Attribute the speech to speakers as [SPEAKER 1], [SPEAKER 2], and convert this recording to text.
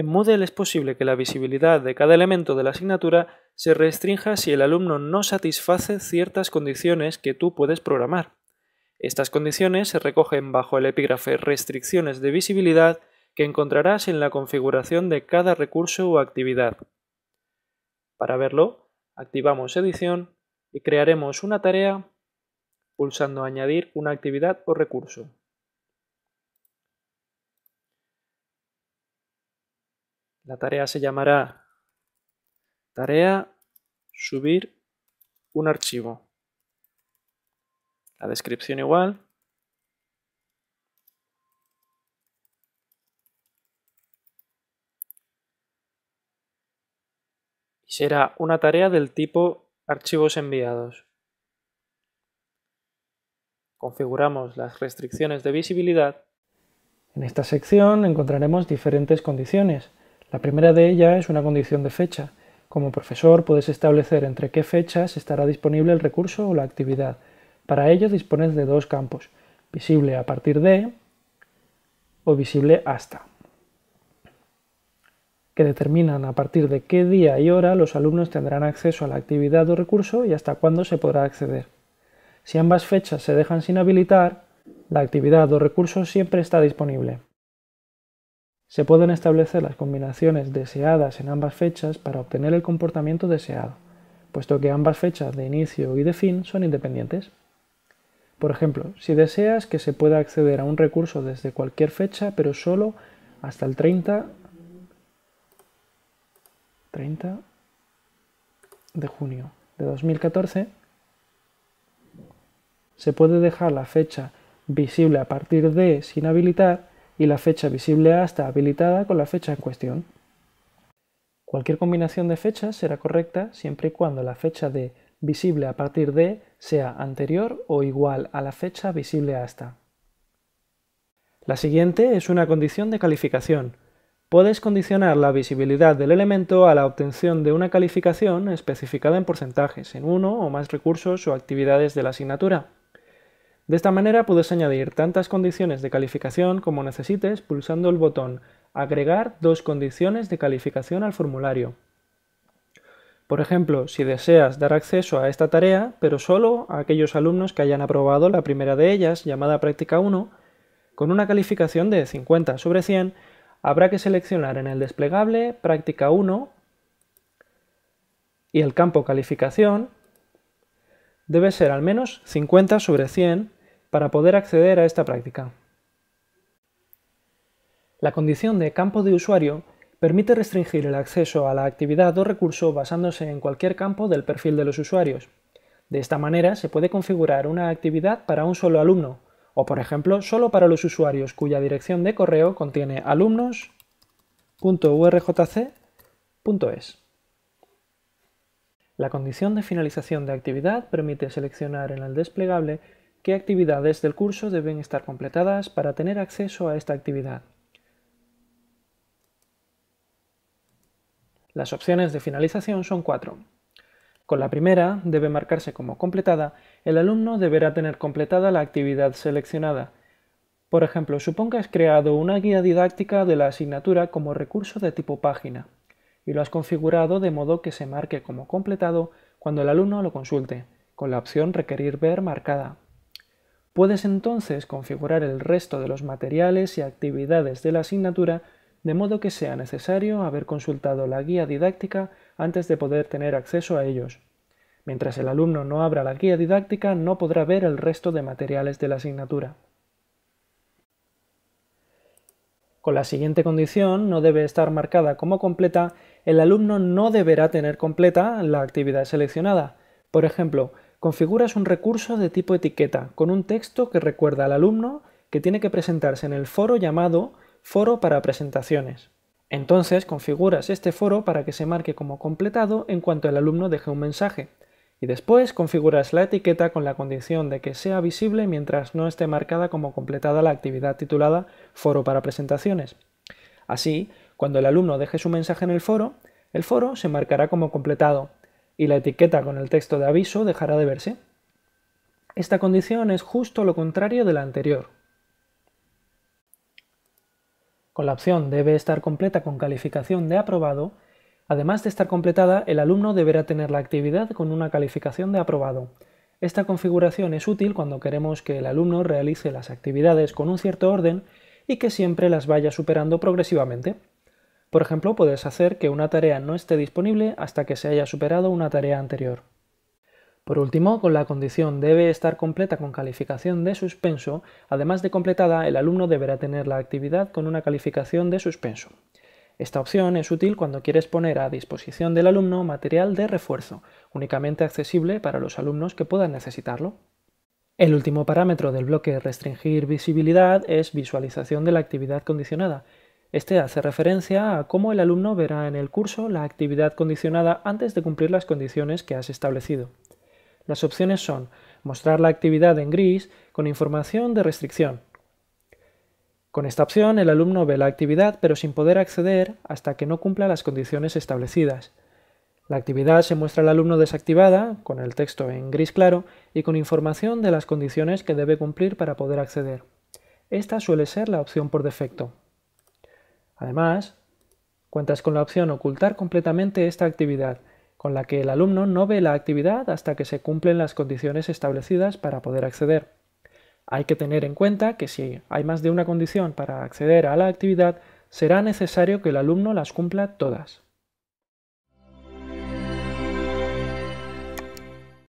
[SPEAKER 1] En Moodle es posible que la visibilidad de cada elemento de la asignatura se restrinja si el alumno no satisface ciertas condiciones que tú puedes programar. Estas condiciones se recogen bajo el epígrafe Restricciones de visibilidad que encontrarás en la configuración de cada recurso o actividad. Para verlo, activamos Edición y crearemos una tarea pulsando Añadir una actividad o recurso. La tarea se llamará tarea subir un archivo. La descripción igual. Y será una tarea del tipo archivos enviados. Configuramos las restricciones de visibilidad. En esta sección encontraremos diferentes condiciones la primera de ellas es una condición de fecha. Como profesor puedes establecer entre qué fechas estará disponible el recurso o la actividad. Para ello dispones de dos campos, visible a partir de o visible hasta, que determinan a partir de qué día y hora los alumnos tendrán acceso a la actividad o recurso y hasta cuándo se podrá acceder. Si ambas fechas se dejan sin habilitar, la actividad o recurso siempre está disponible. Se pueden establecer las combinaciones deseadas en ambas fechas para obtener el comportamiento deseado, puesto que ambas fechas de inicio y de fin son independientes. Por ejemplo, si deseas que se pueda acceder a un recurso desde cualquier fecha, pero solo hasta el 30, de junio de 2014, se puede dejar la fecha visible a partir de sin habilitar y la fecha visible hasta habilitada con la fecha en cuestión. Cualquier combinación de fechas será correcta siempre y cuando la fecha de visible a partir de sea anterior o igual a la fecha visible hasta. La siguiente es una condición de calificación. Puedes condicionar la visibilidad del elemento a la obtención de una calificación especificada en porcentajes, en uno o más recursos o actividades de la asignatura. De esta manera puedes añadir tantas condiciones de calificación como necesites pulsando el botón Agregar dos condiciones de calificación al formulario. Por ejemplo, si deseas dar acceso a esta tarea, pero solo a aquellos alumnos que hayan aprobado la primera de ellas, llamada práctica 1, con una calificación de 50 sobre 100, habrá que seleccionar en el desplegable práctica 1 y el campo calificación debe ser al menos 50 sobre 100 para poder acceder a esta práctica. La condición de campo de usuario permite restringir el acceso a la actividad o recurso basándose en cualquier campo del perfil de los usuarios. De esta manera se puede configurar una actividad para un solo alumno, o por ejemplo solo para los usuarios cuya dirección de correo contiene alumnos.urjc.es. La condición de finalización de actividad permite seleccionar en el desplegable qué actividades del curso deben estar completadas para tener acceso a esta actividad. Las opciones de finalización son cuatro. Con la primera, debe marcarse como completada, el alumno deberá tener completada la actividad seleccionada. Por ejemplo, suponga que has creado una guía didáctica de la asignatura como recurso de tipo página y lo has configurado de modo que se marque como completado cuando el alumno lo consulte, con la opción Requerir ver marcada. Puedes entonces configurar el resto de los materiales y actividades de la asignatura de modo que sea necesario haber consultado la guía didáctica antes de poder tener acceso a ellos. Mientras el alumno no abra la guía didáctica no podrá ver el resto de materiales de la asignatura. Con la siguiente condición, no debe estar marcada como completa, el alumno no deberá tener completa la actividad seleccionada. Por ejemplo, configuras un recurso de tipo etiqueta con un texto que recuerda al alumno que tiene que presentarse en el foro llamado Foro para Presentaciones. Entonces configuras este foro para que se marque como completado en cuanto el alumno deje un mensaje. Y después configuras la etiqueta con la condición de que sea visible mientras no esté marcada como completada la actividad titulada Foro para Presentaciones. Así, cuando el alumno deje su mensaje en el foro, el foro se marcará como completado y la etiqueta con el texto de aviso dejará de verse. Esta condición es justo lo contrario de la anterior. Con la opción debe estar completa con calificación de aprobado, además de estar completada, el alumno deberá tener la actividad con una calificación de aprobado. Esta configuración es útil cuando queremos que el alumno realice las actividades con un cierto orden y que siempre las vaya superando progresivamente. Por ejemplo, puedes hacer que una tarea no esté disponible hasta que se haya superado una tarea anterior. Por último, con la condición debe estar completa con calificación de suspenso, además de completada, el alumno deberá tener la actividad con una calificación de suspenso. Esta opción es útil cuando quieres poner a disposición del alumno material de refuerzo, únicamente accesible para los alumnos que puedan necesitarlo. El último parámetro del bloque restringir visibilidad es visualización de la actividad condicionada, este hace referencia a cómo el alumno verá en el curso la actividad condicionada antes de cumplir las condiciones que has establecido. Las opciones son mostrar la actividad en gris con información de restricción. Con esta opción el alumno ve la actividad pero sin poder acceder hasta que no cumpla las condiciones establecidas. La actividad se muestra al alumno desactivada, con el texto en gris claro y con información de las condiciones que debe cumplir para poder acceder. Esta suele ser la opción por defecto. Además, cuentas con la opción ocultar completamente esta actividad, con la que el alumno no ve la actividad hasta que se cumplen las condiciones establecidas para poder acceder. Hay que tener en cuenta que si hay más de una condición para acceder a la actividad, será necesario que el alumno las cumpla todas.